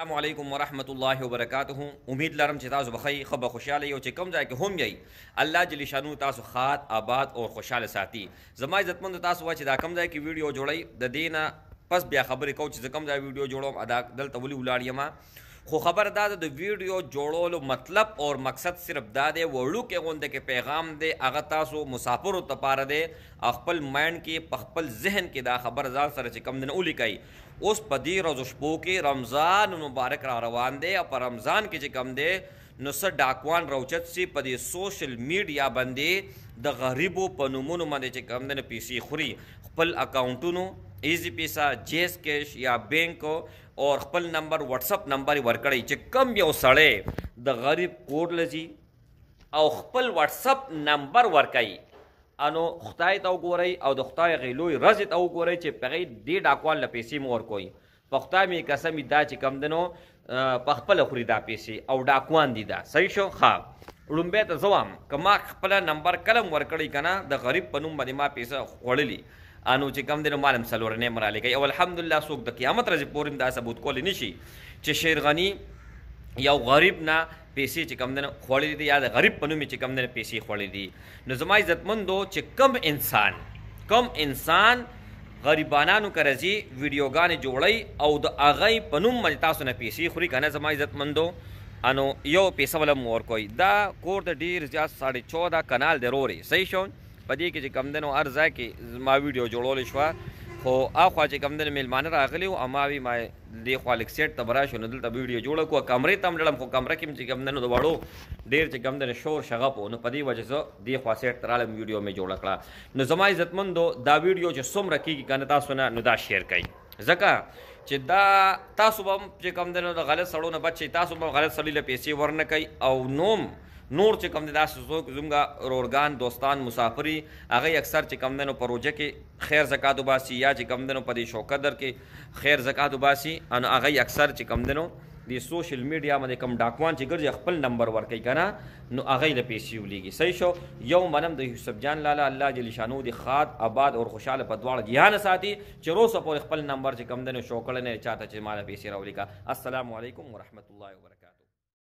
السلام علیکم ورحمۃ اللہ وبرکاتہ امید لرم چې تاسو بخی خبر خوشاله یو چې کم ځای کې هم یی الله جل شانو تاسو خات آباد او خوشاله ساتي زما عزتمند تاسو وا چې دا کم ځای کې ویډیو جوړی د دینه پس بیا خبرې کو چې کم ځای ویډیو جوړوم ادا دلته ولي ولاړ یم خو خبر دا د ویډیو جوړولو مطلب او مقصد صرف دا دی وړوکې غونډه کې پیغام دی هغه تاسو مسافرو ته پاره دی خپل مایند کې خپل ذهن کې دا خبر ځان سره چې کم دن ولیکئ اوس په دې ورځو شپو کې رمضان مبارک را روان دی او په رمضان کې چې کم دی نو څه ډاکوان راوچت سي په دې سوشل میډیا باندې د غریبو په نومونو باندې چې کم دی نو پیسې خوري خپل اکاونټونو ایزی پیسا جیس کیش یا بینک او خپل نمبر واتس اپ نمبر ورکړی چې کم یو سړی د غریب کور لزی او خپل واتس اپ نمبر ورکړي انو خدای ته وګورئ او د خدای غیلوی رزي ته وګورئ چې پغې دې ډاکوال له پیسې مور کوي په خدای می قسم دا چې کم دنو په خپل خوري دا پیسې او ډاکوان دي دا صحیح شو ها لومبه ته زوام کما خپل نمبر کلم ورکړی کنه د غریب په نوم باندې ما پیسې خوړلې انو چې کم دینو مالم سلورنه مراله کوي او الحمدلله سوق د قیامت راځي پورم دا ثبوت کول نشي چې شیر غنی یو غریب نه پیسې چې کم دینه خوړې دي یا غریب پنو می چې کم دینه پیسې خوړې دي نو زما عزتمندو چې کم انسان کم انسان غریبانانو کرزي ویډیوګانې جوړي او د اغې پنوم مې تاسو نه پیسې خوري کنه زما عزت مندو انو یو پیسې ولم ور کوي دا کور د ډیر زیات 14 کانال دروري صحیح شون پدې کې چې کم دنو ارزا کې ما ویډیو جوړول شو خو اخوا چې کم دنو میلمانه راغلی او ما وی ما د خالق سیټ تبرا شو ندل ته ویډیو جوړ کو کمرې تم لړم خو کمره کې چې کم دنو د وړو ډیر چې کم دنو شور شغب نو پدې وجه زه د خوا سیټ ترالم ویډیو می جوړ کړه نو زما عزت مندو دا ویډیو چې سومره کیږي کنه تاسو نه نو دا شیر کړئ ځکه چې دا تاسو به چې کم دنو د غلط سړو نه بچي تاسو به غلط سړی له پیسې ورنکای او نوم نور چې کم دا څوک زموږه رورګان دوستان مسافری هغه اکثر چې کم دنو پروژه کې خیر زکات وباسي یا چې کم دنو په دې شوکت در کې خیر زکات وباسي ان هغه اکثر چې کم دنو د سوشل میډیا باندې کم ډاکوان چې ګرځي خپل نمبر ورکړي کنه نو هغه له پیسې ولېږي صحیح شو یو منم د یوسف جان لالا الله جل شانو د خاط آباد او خوشاله په دواړه ګیان ساتي چې روز په خپل نمبر چې کم دنه شوکل نه چاته چې مال پیسې راولېګا السلام علیکم ورحمت الله وبرکاتہ